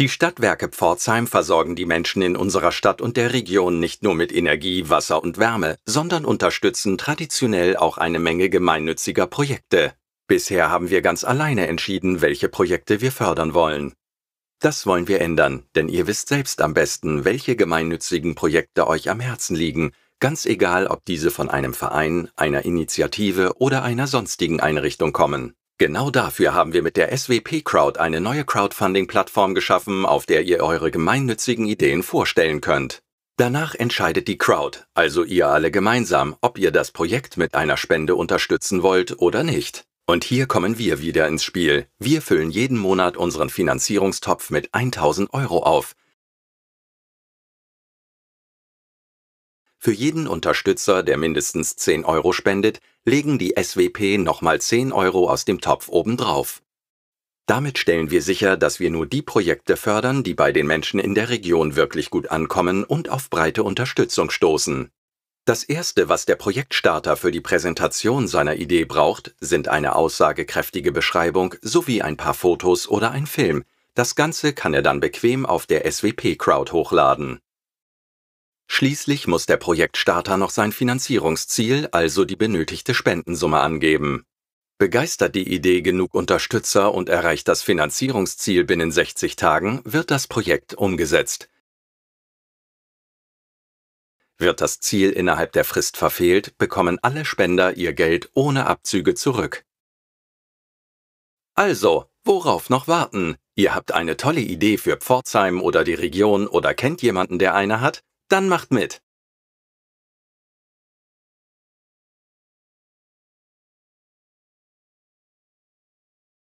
Die Stadtwerke Pforzheim versorgen die Menschen in unserer Stadt und der Region nicht nur mit Energie, Wasser und Wärme, sondern unterstützen traditionell auch eine Menge gemeinnütziger Projekte. Bisher haben wir ganz alleine entschieden, welche Projekte wir fördern wollen. Das wollen wir ändern, denn ihr wisst selbst am besten, welche gemeinnützigen Projekte euch am Herzen liegen, ganz egal ob diese von einem Verein, einer Initiative oder einer sonstigen Einrichtung kommen. Genau dafür haben wir mit der SWP Crowd eine neue Crowdfunding-Plattform geschaffen, auf der ihr eure gemeinnützigen Ideen vorstellen könnt. Danach entscheidet die Crowd, also ihr alle gemeinsam, ob ihr das Projekt mit einer Spende unterstützen wollt oder nicht. Und hier kommen wir wieder ins Spiel. Wir füllen jeden Monat unseren Finanzierungstopf mit 1000 Euro auf, Für jeden Unterstützer, der mindestens 10 Euro spendet, legen die SWP nochmal 10 Euro aus dem Topf obendrauf. Damit stellen wir sicher, dass wir nur die Projekte fördern, die bei den Menschen in der Region wirklich gut ankommen und auf breite Unterstützung stoßen. Das Erste, was der Projektstarter für die Präsentation seiner Idee braucht, sind eine aussagekräftige Beschreibung sowie ein paar Fotos oder ein Film. Das Ganze kann er dann bequem auf der SWP-Crowd hochladen. Schließlich muss der Projektstarter noch sein Finanzierungsziel, also die benötigte Spendensumme angeben. Begeistert die Idee genug Unterstützer und erreicht das Finanzierungsziel binnen 60 Tagen, wird das Projekt umgesetzt. Wird das Ziel innerhalb der Frist verfehlt, bekommen alle Spender ihr Geld ohne Abzüge zurück. Also, worauf noch warten? Ihr habt eine tolle Idee für Pforzheim oder die Region oder kennt jemanden, der eine hat? Dann macht mit.